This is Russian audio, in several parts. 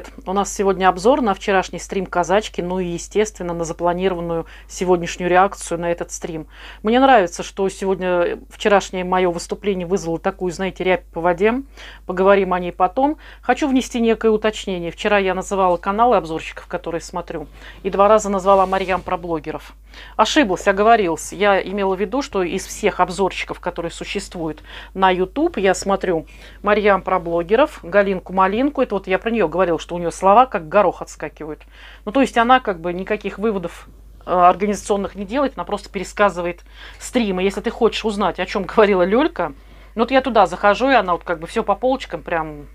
Привет! У нас сегодня обзор на вчерашний стрим казачки, ну и, естественно, на запланированную сегодняшнюю реакцию на этот стрим. Мне нравится, что сегодня вчерашнее мое выступление вызвало такую, знаете, рябь по воде. Поговорим о ней потом. Хочу внести некое уточнение. Вчера я называла каналы обзорщиков, которые смотрю, и два раза назвала Марьям про блогеров. Ошиблась, оговорился. Я имела в виду, что из всех обзорщиков, которые существуют на YouTube, я смотрю Марьям про блогеров, Галинку Малинку. Это вот я про нее говорил, что у нее слова как горох отскакивают. Ну, то есть она как бы никаких выводов э, организационных не делает, она просто пересказывает стримы. Если ты хочешь узнать, о чем говорила Лёлька, ну вот я туда захожу, и она вот как бы все по полочкам прям,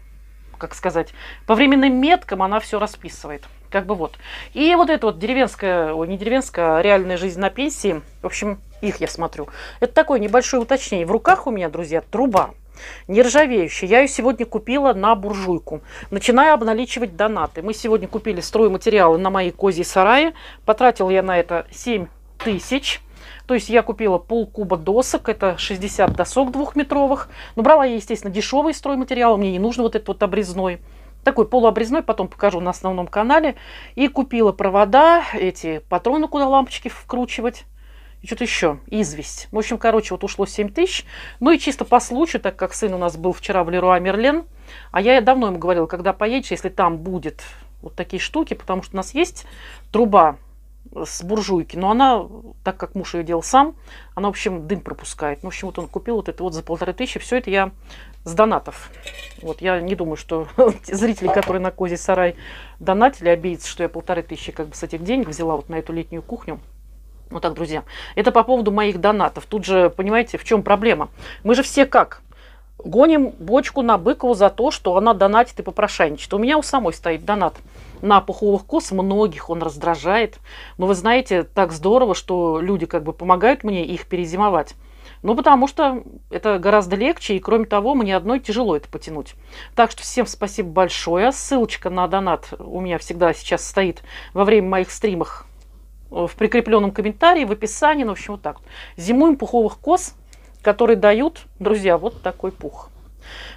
как сказать, по временным меткам она все расписывает. Как бы вот. И вот это вот деревенская, ой, не деревенская, а реальная жизнь на пенсии, в общем, их я смотрю. Это такое небольшое уточнение. В руках у меня, друзья, труба нержавеющая. Я ее сегодня купила на буржуйку. Начинаю обналичивать донаты. Мы сегодня купили стройматериалы на моей козе сарае. Потратила я на это 7 тысяч. То есть я купила полкуба досок, это 60 досок двухметровых. Но ну, брала я, естественно, дешевый стройматериал, мне не нужно вот этот вот обрезной такой полуобрезной, потом покажу на основном канале. И купила провода, эти патроны, куда лампочки вкручивать. И что-то еще, известь. В общем, короче, вот ушло 7 тысяч. Ну и чисто по случаю, так как сын у нас был вчера в Леруа Мерлен, а я давно ему говорила, когда поедешь, если там будет вот такие штуки, потому что у нас есть труба с буржуйки, но она, так как муж ее делал сам, она, в общем, дым пропускает. Ну, в общем, вот он купил вот это вот за полторы тысячи. Все это я с донатов. Вот я не думаю, что зрители, которые на козе сарай донатили, обидятся, что я полторы тысячи как бы с этих денег взяла вот на эту летнюю кухню. Вот ну так, друзья. Это по поводу моих донатов. Тут же, понимаете, в чем проблема? Мы же все как? гоним бочку на Быкову за то, что она донатит и попрошайничает. У меня у самой стоит донат на пуховых кос, многих он раздражает. Но вы знаете, так здорово, что люди как бы помогают мне их перезимовать. Ну, потому что это гораздо легче, и кроме того, мне одной тяжело это потянуть. Так что всем спасибо большое. Ссылочка на донат у меня всегда сейчас стоит во время моих стримах э, в прикрепленном комментарии, в описании, ну, в общем, вот так. Зимуем пуховых кос, которые дают, друзья, вот такой пух.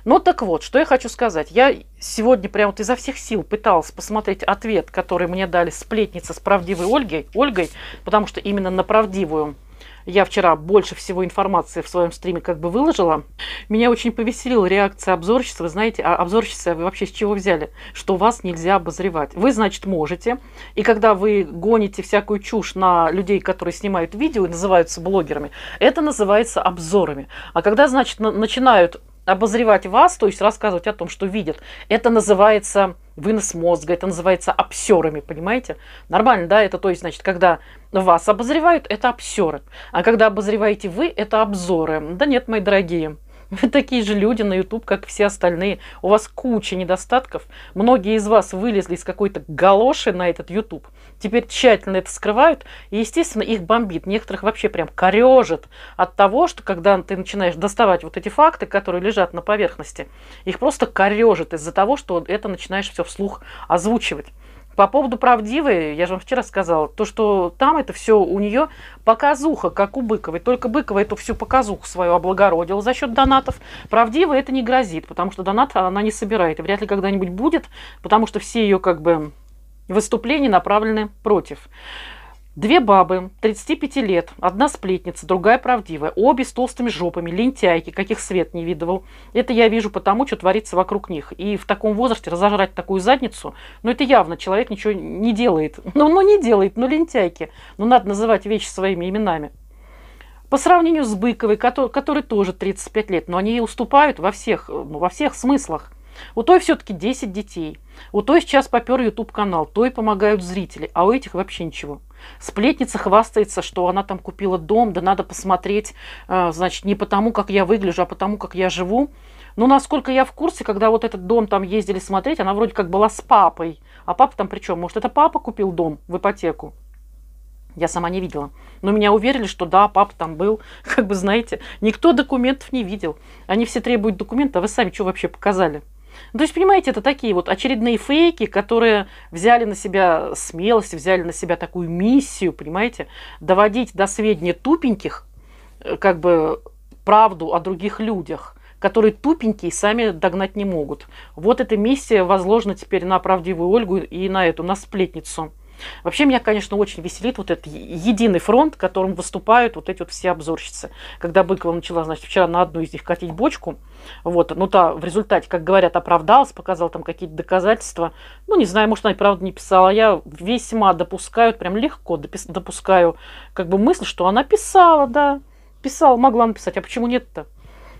Ну так вот, что я хочу сказать. Я сегодня прям вот изо всех сил пыталась посмотреть ответ, который мне дали сплетница с правдивой Ольгой, Ольгой потому что именно на правдивую я вчера больше всего информации в своем стриме как бы выложила. Меня очень повеселила реакция обзорщицы. Вы знаете, а обзорщица вы вообще с чего взяли? Что вас нельзя обозревать. Вы, значит, можете. И когда вы гоните всякую чушь на людей, которые снимают видео и называются блогерами, это называется обзорами. А когда, значит, начинают обозревать вас, то есть рассказывать о том, что видят. Это называется вынос мозга, это называется обсерами, понимаете? Нормально, да? Это то есть, значит, когда вас обозревают, это обсеры. А когда обозреваете вы, это обзоры. Да нет, мои дорогие. Вы такие же люди на YouTube, как все остальные. У вас куча недостатков. Многие из вас вылезли из какой-то галоши на этот YouTube. Теперь тщательно это скрывают. И, естественно, их бомбит. Некоторых вообще прям корежит от того, что когда ты начинаешь доставать вот эти факты, которые лежат на поверхности, их просто корежит из-за того, что это начинаешь все вслух озвучивать. По поводу правдивой, я же вам вчера сказала, то, что там это все у нее показуха, как у Быковой. Только Быкова эту всю показуху свою облагородила за счет донатов. Правдивой это не грозит, потому что донат она не собирает. И вряд ли когда-нибудь будет, потому что все ее как бы выступления направлены против. Две бабы, 35 лет, одна сплетница, другая правдивая, обе с толстыми жопами, лентяйки, каких свет не видывал. Это я вижу потому, что творится вокруг них. И в таком возрасте разожрать такую задницу, ну это явно, человек ничего не делает. Ну, ну не делает, ну лентяйки. Ну надо называть вещи своими именами. По сравнению с Быковой, который, который тоже 35 лет, но они ей уступают во всех, ну, во всех смыслах. У той все-таки 10 детей. У той сейчас попер YouTube канал, той помогают зрители, а у этих вообще ничего. Сплетница хвастается, что она там купила дом, да надо посмотреть, э, значит, не потому, как я выгляжу, а потому, как я живу. Но ну, насколько я в курсе, когда вот этот дом там ездили смотреть, она вроде как была с папой. А папа там при чем? Может, это папа купил дом в ипотеку? Я сама не видела. Но меня уверили, что да, папа там был. Как бы, знаете, никто документов не видел. Они все требуют документов, а вы сами что вообще показали? Ну, то есть, понимаете, это такие вот очередные фейки, которые взяли на себя смелость, взяли на себя такую миссию, понимаете, доводить до сведения тупеньких, э, как бы, правду о других людях, которые тупенькие сами догнать не могут. Вот эта миссия возложена теперь на правдивую Ольгу и на эту, на сплетницу. Вообще меня, конечно, очень веселит вот этот единый фронт, которым выступают вот эти вот все обзорщицы. Когда Быкова начала, значит, вчера на одну из них катить бочку, вот, ну та в результате, как говорят, оправдалась, показала там какие-то доказательства. Ну, не знаю, может, она и правда не писала. Я весьма допускаю, прям легко допускаю как бы мысль, что она писала, да, писала, могла написать, а почему нет-то?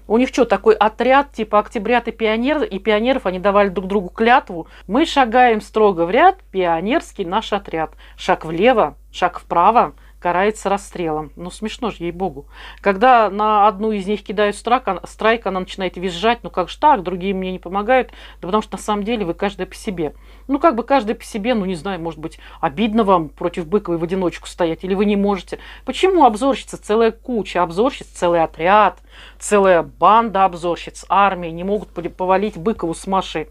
У них что, такой отряд типа октябрят и пионер, и пионеров, они давали друг другу клятву. Мы шагаем строго в ряд, пионерский наш отряд. Шаг влево, шаг вправо, карается расстрелом. Ну, смешно же, ей-богу. Когда на одну из них кидают страйк, она, страйк, она начинает визжать, ну как же так, другие мне не помогают, да потому что на самом деле вы каждая по себе. Ну, как бы каждый по себе, ну, не знаю, может быть, обидно вам против Быковой в одиночку стоять, или вы не можете. Почему обзорщица целая куча, обзорщиц целый отряд, целая банда обзорщиц, армии не могут повалить Быкову с Машей?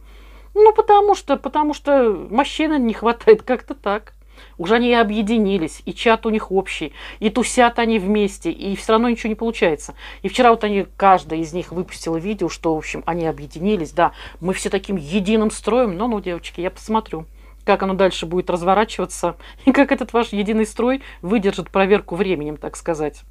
Ну, потому что, потому что мужчины не хватает как-то так. Уже они объединились, и чат у них общий, и тусят они вместе, и все равно ничего не получается. И вчера вот они, каждая из них выпустила видео, что, в общем, они объединились, да, мы все таким единым строем, но, ну, ну, девочки, я посмотрю как оно дальше будет разворачиваться, и как этот ваш единый строй выдержит проверку временем, так сказать.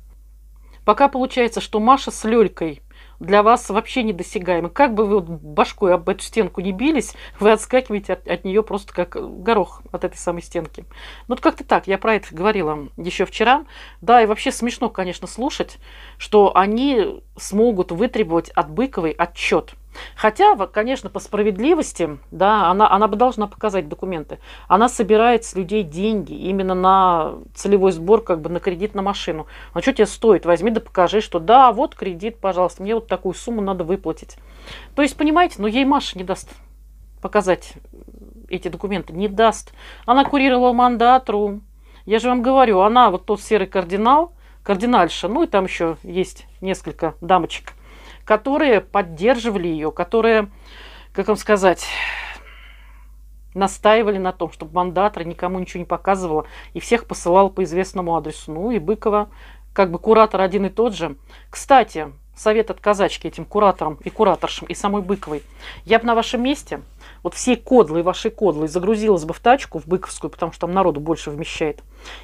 Пока получается, что Маша с Лёлькой для вас вообще недосягаемы. Как бы вы вот башкой об эту стенку не бились, вы отскакиваете от, от нее просто как горох от этой самой стенки. Ну, вот как-то так, я про это говорила еще вчера. Да, и вообще смешно, конечно, слушать, что они смогут вытребовать от Быковой отчет – Хотя, конечно, по справедливости, да, она, она бы должна показать документы. Она собирает с людей деньги именно на целевой сбор, как бы на кредит на машину. А что тебе стоит? Возьми да покажи, что да, вот кредит, пожалуйста, мне вот такую сумму надо выплатить. То есть, понимаете, но ну, ей Маша не даст показать эти документы, не даст. Она курировала мандатру. Я же вам говорю, она вот тот серый кардинал, кардинальша, ну и там еще есть несколько дамочек – которые поддерживали ее, которые, как вам сказать, настаивали на том, чтобы мандатор никому ничего не показывала и всех посылал по известному адресу. Ну и Быкова, как бы куратор один и тот же. Кстати, совет от казачки этим кураторам и кураторшам, и самой Быковой. Я бы на вашем месте вот все кодлы и ваши кодлы загрузилась бы в тачку, в Быковскую, потому что там народу больше вмещает,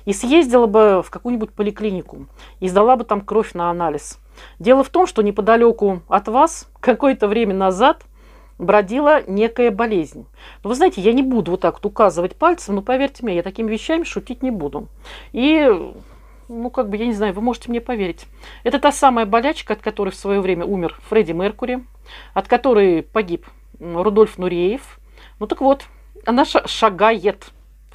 и съездила бы в какую-нибудь поликлинику, и сдала бы там кровь на анализ – Дело в том, что неподалеку от вас какое-то время назад бродила некая болезнь. Но вы знаете, я не буду вот так вот указывать пальцем, но поверьте мне, я такими вещами шутить не буду. И, ну, как бы, я не знаю, вы можете мне поверить. Это та самая болячка, от которой в свое время умер Фредди Меркури, от которой погиб Рудольф Нуреев. Ну так вот, она шагает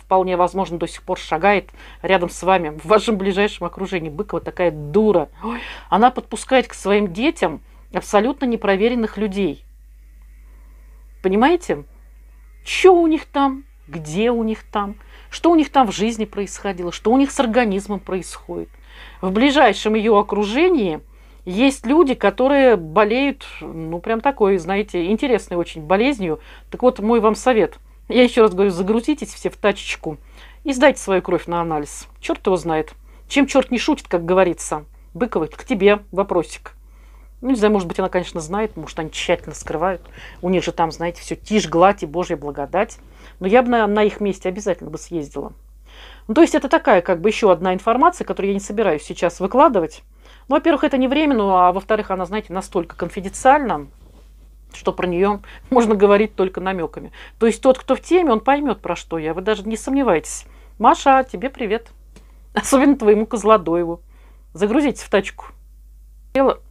вполне возможно, до сих пор шагает рядом с вами, в вашем ближайшем окружении. Быкова такая дура. Ой, она подпускает к своим детям абсолютно непроверенных людей. Понимаете? Что у них там? Где у них там? Что у них там в жизни происходило? Что у них с организмом происходит? В ближайшем ее окружении есть люди, которые болеют, ну, прям такой, знаете, интересной очень болезнью. Так вот, мой вам совет – я еще раз говорю, загрузитесь все в тачечку и сдайте свою кровь на анализ. Черт его знает. Чем черт не шутит, как говорится. Быкова, к тебе вопросик. Ну, не знаю, может быть, она, конечно, знает, может, они тщательно скрывают. У них же там, знаете, все тишь, гладь и божья благодать. Но я бы на, на их месте обязательно бы съездила. Ну, то есть это такая, как бы, еще одна информация, которую я не собираюсь сейчас выкладывать. Ну, во-первых, это не временно, а во-вторых, она, знаете, настолько конфиденциальна, что про нее можно говорить только намеками. То есть тот, кто в теме, он поймет, про что я. Вы даже не сомневайтесь. Маша, тебе привет. Особенно твоему Козлодоеву. Загрузитесь в тачку.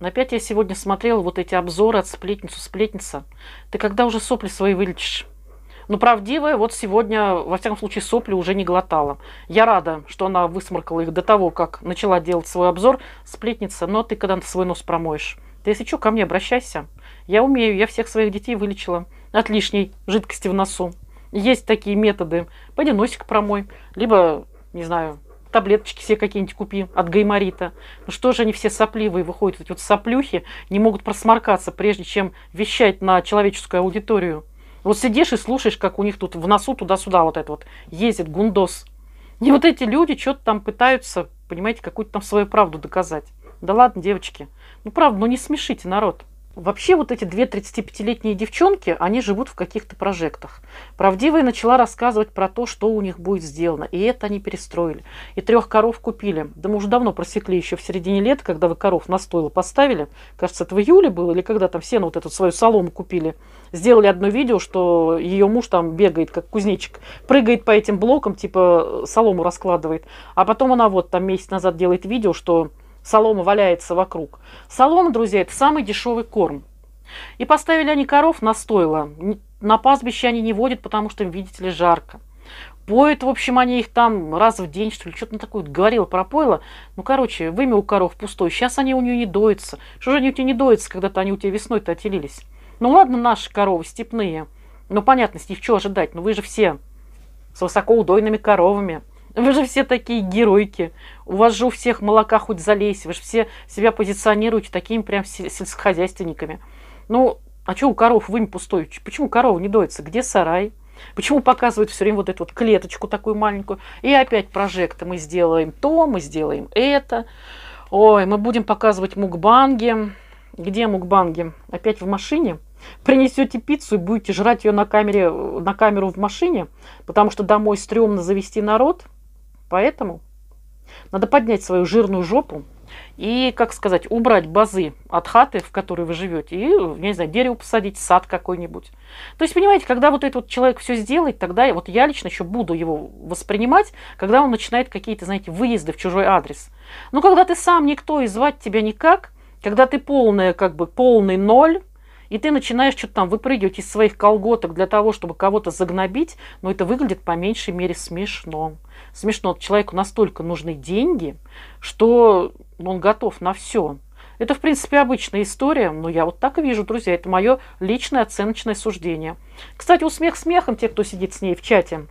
Опять я сегодня смотрела вот эти обзоры от сплетницу сплетница. Ты когда уже сопли свои вылечишь? Но ну, правдивая вот сегодня, во всяком случае, сопли уже не глотала. Я рада, что она высморкала их до того, как начала делать свой обзор. Сплетница, но ты когда-то свой нос промоешь. Ты если что, ко мне обращайся. Я умею, я всех своих детей вылечила от лишней жидкости в носу. Есть такие методы. Пойди носик промой, либо, не знаю, таблеточки себе какие-нибудь купи от гайморита. Ну что же они все сопливые выходят, эти вот соплюхи, не могут просморкаться, прежде чем вещать на человеческую аудиторию. Вот сидишь и слушаешь, как у них тут в носу туда-сюда вот это вот ездит гундос. И вот эти люди что-то там пытаются, понимаете, какую-то там свою правду доказать. Да ладно, девочки. Ну правда, ну не смешите народ. Вообще вот эти две 35-летние девчонки, они живут в каких-то прожектах. Правдивая начала рассказывать про то, что у них будет сделано. И это они перестроили. И трех коров купили. Да мы уже давно просекли еще в середине лета, когда вы коров на стойло поставили. Кажется, это в июле было, или когда там все на вот эту свою солому купили. Сделали одно видео, что ее муж там бегает, как кузнечик, прыгает по этим блокам, типа э, солому раскладывает. А потом она вот там месяц назад делает видео, что солома валяется вокруг. Солома, друзья, это самый дешевый корм. И поставили они коров на стойло. На пастбище они не водят, потому что им, видите ли, жарко. Поют, в общем, они их там раз в день, что ли, что-то такое говорила про пойло. Ну, короче, вымя у коров пустой. Сейчас они у нее не доятся. Что же они у тебя не доятся, когда-то они у тебя весной-то отелились? Ну, ладно, наши коровы степные. Ну, понятно, с них что ожидать? Ну, вы же все с высокоудойными коровами. Вы же все такие геройки. У вас же у всех молока хоть залейся. Вы же все себя позиционируете такими прям сельскохозяйственниками. Ну, а что у коров вымя пустой? Почему корова не доится? Где сарай? Почему показывают все время вот эту вот клеточку такую маленькую? И опять прожекты. Мы сделаем то, мы сделаем это. Ой, мы будем показывать мукбанги. Где мукбанги? Опять в машине? Принесете пиццу и будете жрать ее на, камере, на камеру в машине, потому что домой стрёмно завести народ – Поэтому надо поднять свою жирную жопу и, как сказать, убрать базы от хаты, в которой вы живете, и, не знаю, дерево посадить, сад какой-нибудь. То есть, понимаете, когда вот этот вот человек все сделает, тогда вот я лично еще буду его воспринимать, когда он начинает какие-то, знаете, выезды в чужой адрес. Но когда ты сам никто и звать тебя никак, когда ты полная, как бы, полный ноль, и ты начинаешь что-то там выпрыгивать из своих колготок для того, чтобы кого-то загнобить, но это выглядит по меньшей мере смешно. Смешно, человеку настолько нужны деньги, что он готов на все. Это, в принципе, обычная история, но я вот так и вижу, друзья, это мое личное оценочное суждение. Кстати, усмех смехом, те, кто сидит с ней в чате.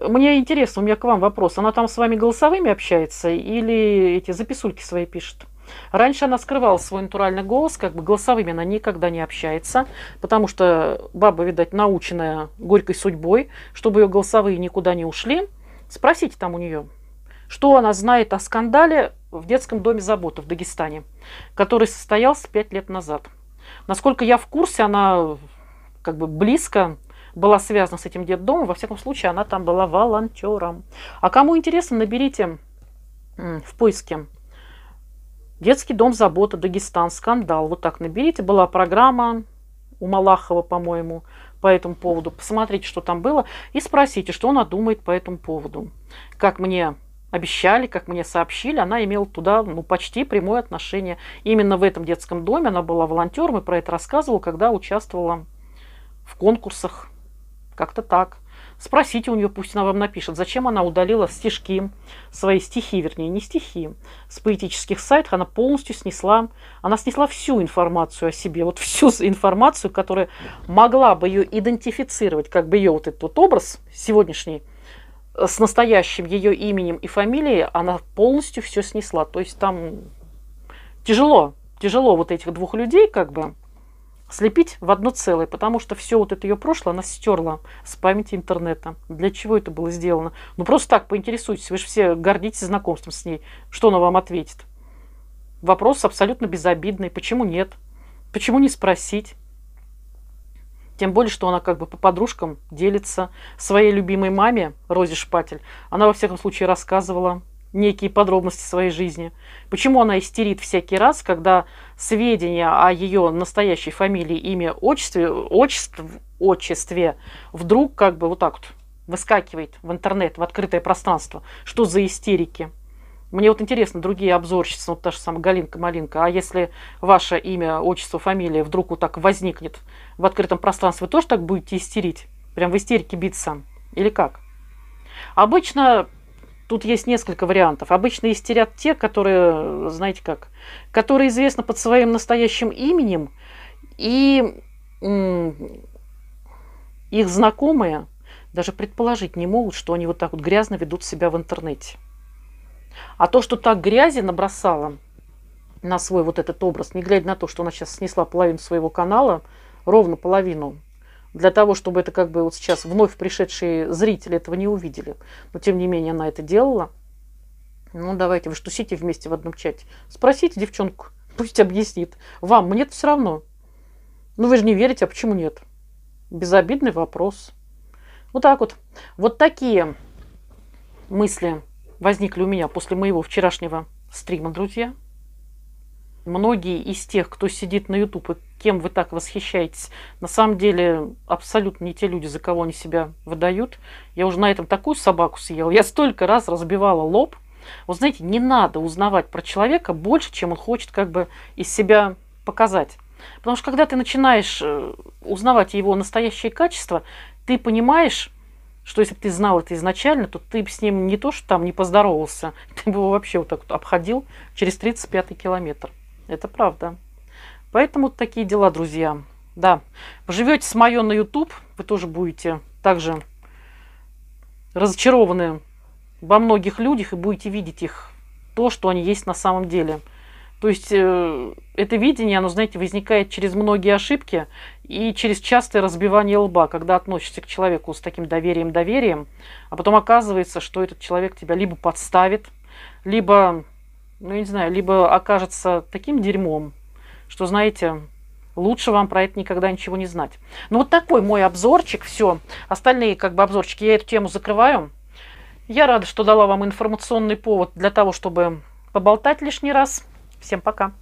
Мне интересно, у меня к вам вопрос. Она там с вами голосовыми общается или эти записульки свои пишет? Раньше она скрывала свой натуральный голос, как бы голосовыми она никогда не общается, потому что баба, видать, наученная горькой судьбой, чтобы ее голосовые никуда не ушли. Спросите там у нее, что она знает о скандале в детском доме заботы в Дагестане, который состоялся пять лет назад. Насколько я в курсе, она как бы близко была связана с этим детдомом, во всяком случае, она там была волонтером. А кому интересно, наберите в поиске Детский дом забота, Дагестан, скандал. Вот так наберите. Была программа у Малахова, по-моему, по этому поводу. Посмотрите, что там было, и спросите, что она думает по этому поводу. Как мне обещали, как мне сообщили, она имела туда ну, почти прямое отношение. Именно в этом детском доме она была волонтером и про это рассказывала, когда участвовала в конкурсах. Как-то так. Спросите у нее, пусть она вам напишет, зачем она удалила стишки, свои стихи, вернее, не стихи, с поэтических сайтов. Она полностью снесла, она снесла всю информацию о себе, вот всю информацию, которая могла бы ее идентифицировать, как бы ее вот этот вот образ сегодняшний, э, с настоящим ее именем и фамилией, она полностью все снесла. То есть там тяжело, тяжело вот этих двух людей как бы слепить в одно целое, потому что все вот это ее прошлое она стерла с памяти интернета. Для чего это было сделано? Ну просто так поинтересуйтесь, вы же все гордитесь знакомством с ней. Что она вам ответит? Вопрос абсолютно безобидный. Почему нет? Почему не спросить? Тем более, что она как бы по подружкам делится своей любимой маме, Розе Шпатель. Она во всяком случае рассказывала некие подробности своей жизни. Почему она истерит всякий раз, когда сведения о ее настоящей фамилии, имя, отчестве, отчестве, отчестве вдруг как бы вот так вот выскакивает в интернет, в открытое пространство. Что за истерики? Мне вот интересно, другие обзорщицы, вот та же самая Галинка Малинка, а если ваше имя, отчество, фамилия вдруг вот так возникнет в открытом пространстве, вы тоже так будете истерить? Прям в истерике биться? Или как? Обычно Тут есть несколько вариантов. Обычно истерят те, которые, знаете как, которые известны под своим настоящим именем, и их знакомые даже предположить не могут, что они вот так вот грязно ведут себя в интернете. А то, что так грязи набросала на свой вот этот образ, не глядя на то, что она сейчас снесла половину своего канала, ровно половину, для того, чтобы это как бы вот сейчас вновь пришедшие зрители этого не увидели. Но тем не менее она это делала. Ну давайте, вы что сидите вместе в одном чате? Спросите девчонку, пусть объяснит. Вам, мне-то все равно. Ну вы же не верите, а почему нет? Безобидный вопрос. Вот так вот. Вот такие мысли возникли у меня после моего вчерашнего стрима, друзья. Многие из тех, кто сидит на YouTube и кем вы так восхищаетесь, на самом деле абсолютно не те люди, за кого они себя выдают. Я уже на этом такую собаку съела. Я столько раз разбивала лоб. Вот знаете, не надо узнавать про человека больше, чем он хочет как бы из себя показать. Потому что когда ты начинаешь э, узнавать его настоящие качества, ты понимаешь, что если бы ты знал это изначально, то ты бы с ним не то, что там не поздоровался, ты бы его вообще вот так вот обходил через 35-й километр. Это правда. Поэтому такие дела, друзья. Да, живете с мое на YouTube, вы тоже будете также разочарованы во многих людях и будете видеть их, то, что они есть на самом деле. То есть э, это видение, оно, знаете, возникает через многие ошибки и через частое разбивание лба, когда относишься к человеку с таким доверием-доверием, а потом оказывается, что этот человек тебя либо подставит, либо, ну, я не знаю, либо окажется таким дерьмом, что, знаете, лучше вам про это никогда ничего не знать. Ну, вот такой мой обзорчик, все. Остальные, как бы, обзорчики я эту тему закрываю. Я рада, что дала вам информационный повод для того, чтобы поболтать лишний раз. Всем пока!